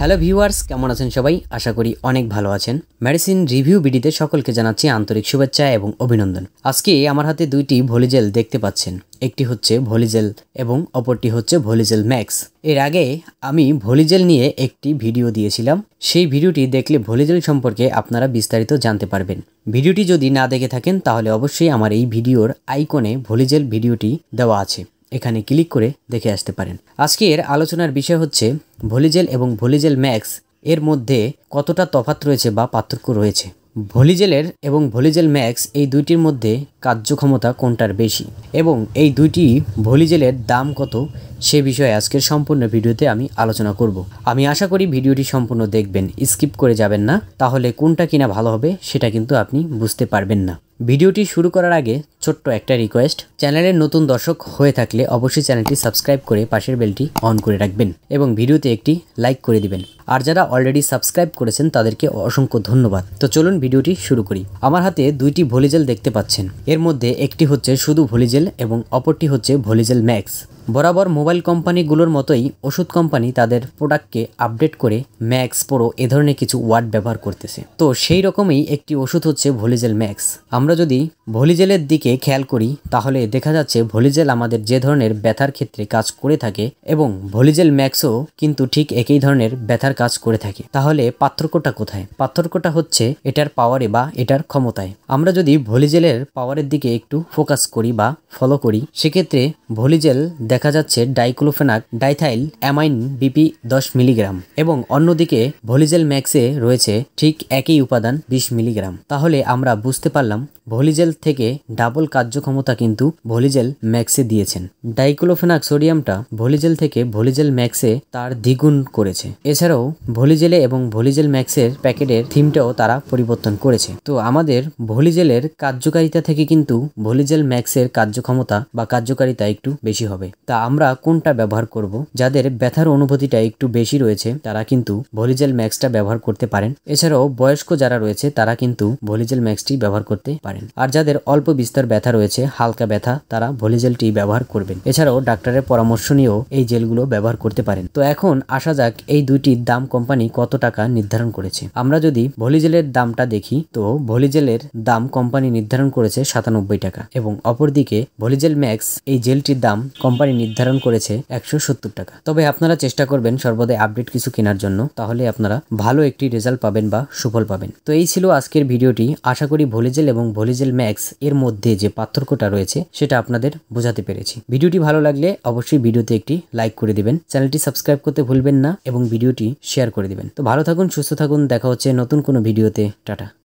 hello viewers কেমন আছেন সবাই আশা করি অনেক ভালো আছেন মেডিসিন রিভিউ বিডিতে সকলকে জানাচ্ছি আন্তরিক শুভেচ্ছা এবং অভিনন্দন আজকে আমার হাতে দুইটি ভলিজেল দেখতে পাচ্ছেন একটি হচ্ছে ভলিজেল এবং অপরটি হচ্ছে ভলিজেল ম্যাক্স এর আগে আমি ভলিজেল নিয়ে একটি ভিডিও দিয়েছিলাম সেই ভিডিওটি দেখলে ভলিজেল সম্পর্কে আপনারা বিস্তারিত জানতে পারবেন ভিডিওটি যদি না দেখে থাকেন তাহলে অবশ্যই আমার এই ভিডিওর আইকনে ভলিজেল ভিডিওটি দেওয়া আছে এখানে ক্লিক করে দেখে আসতে পারেন আজকের আলোচনার বিষয় হচ্ছে ভলিজেল এবং ভলিজেল ম্যাক্স এর মধ্যে কতটা তফাত রয়েছে বা পার্থক্য রয়েছে ভলিজেলের এবং ভলিজেল ম্যাক্স এই দুইটির মধ্যে কার্যক্ষমতা কোনটার বেশি এবং এই দুইটি ভলিজেলের দাম কত সে বিষয়ে আজকের সম্পূর্ণ ভিডিওতে আমি আলোচনা করব আমি আশা করি ভিডিওটি সম্পূর্ণ দেখবেন স্কিপ করে যাবেন না তাহলে কোনটা কিনা ভালো হবে সেটা কিন্তু আপনি বুঝতে পারবেন না ভিডিওটি শুরু করার আগে ছোট্ট একটা রিকোয়েস্ট চ্যানেলের নতুন দর্শক হয়ে থাকলে অবশ্যই চ্যানেলটি সাবস্ক্রাইব করে পাশের বেলটি অন করে রাখবেন এবং ভিডিওতে একটি লাইক করে দিবেন আর যারা অলরেডি সাবস্ক্রাইব করেছেন তাদেরকে অসংখ্য ধন্যবাদ তো চলুন ভিডিওটি শুরু করি আমার হাতে দুইটি ভলিজেল দেখতে পাচ্ছেন এর মধ্যে একটি হচ্ছে শুধু ভলিজেল এবং অপরটি হচ্ছে ভলিজেল ম্যাক্স বরাবর মোবাইল কোম্পানিগুলোর মতোই ওষুধ কোম্পানি তাদের প্রোডাক্টকে আপডেট করে ম্যাক্স প্রো এ ধরনের কিছু ওয়ার্ড ব্যবহার করতেছে তো সেই রকমই একটি ওষুধ হচ্ছে ভলিজেল ম্যাক্স আমরা যদি ভলিজেলের দিকে খেয়াল করি তাহলে দেখা যাচ্ছে ভলিজেল আমাদের যে ধরনের ব্যথার ক্ষেত্রে কাজ করে থাকে এবং ভলিজেল ম্যাক্সও কিন্তু ঠিক একই ধরনের ব্যথার কাজ করে থাকে তাহলে পার্থক্যটা কোথায় পার্থক্যটা হচ্ছে এটার পাওয়ারে বা এটার ক্ষমতায় আমরা যদি ভলিজেলের পাওয়ারের দিকে একটু ফোকাস করি বা ফলো করি সেক্ষেত্রে ভলিজেল দেখা যাচ্ছে ডাইক্লোফেনাক ডাইথাইল অ্যামাইন বিপি দশ মিলিগ্রাম এবং অন্যদিকে ভলিজেল ম্যাক্সে রয়েছে ঠিক একই উপাদান বিশ মিলিগ্রাম তাহলে আমরা বুঝতে পারলাম ভলিজেল থেকে ডাবল কার্যক্ষমতা কিন্তু ভলিজেল ম্যাক্সে দিয়েছেন ডাইক্লোফেনাক সোডিয়ামটা ভলিজেল থেকে ভলিজেল ম্যাক্সে তার দ্বিগুণ করেছে এছাড়াও ভলিজেলে এবং ভলিজেল ম্যাক্সের প্যাকেটের থিমটাও তারা পরিবর্তন করেছে তো আমাদের ভলিজেলের কার্যকারিতা থেকে কিন্তু ভলিজেল ম্যাক্সের কার্যক্ষমতা বা কার্যকারিতা একটু বেশি হবে তা আমরা কোনটা ব্যবহার করব যাদের ব্যথার অনুভূতিটা একটু বেশি রয়েছে তারা কিন্তু ভলিজেল ম্যাক্সটা ব্যবহার করতে পারেন এছাড়াও বয়স্ক যারা রয়েছে তারা কিন্তু ভলিজেল ম্যাক্সটি ব্যবহার করতে পারেন আর যাদের অল্প বিস্তার ব্যথা রয়েছে হালকা ব্যথা তারা ভলিজেলটি ব্যবহার করবেন এছাড়াও ডাক্তারের পরামর্শ নিয়েও এই জেলগুলো ব্যবহার করতে পারেন তো এখন আসা যাক এই দুইটির দাম কোম্পানি কত টাকা নির্ধারণ করেছে আমরা যদি ভলিজেলের দামটা দেখি তো ভলিজেলের দাম কোম্পানি নির্ধারণ করেছে সাতানব্বই টাকা এবং অপরদিকে ভলিজেল ম্যাক্স এই জেলটির দাম কোম্পানি নির্ধারণ করেছে একশো সত্তর টাকা তবে আপনারা চেষ্টা করবেন সর্বদাই আপডেট কিছু কেনার জন্য তাহলে আপনারা ভালো একটি রেজাল্ট পাবেন বা সুফল পাবেন তো এই ছিল আজকের ভিডিওটি আশা করি ভলিজেল এবং ভলিজেল ম্যাক্স এর মধ্যে যে পার্থক্যটা রয়েছে সেটা আপনাদের বোঝাতে পেরেছি ভিডিওটি ভালো লাগলে অবশ্যই ভিডিওতে একটি লাইক করে দিবেন চ্যানেলটি সাবস্ক্রাইব করতে ভুলবেন না এবং ভিডিওটি শেয়ার করে দিবেন তো ভালো থাকুন সুস্থ থাকুন দেখা হচ্ছে নতুন কোনো ভিডিওতে টাটা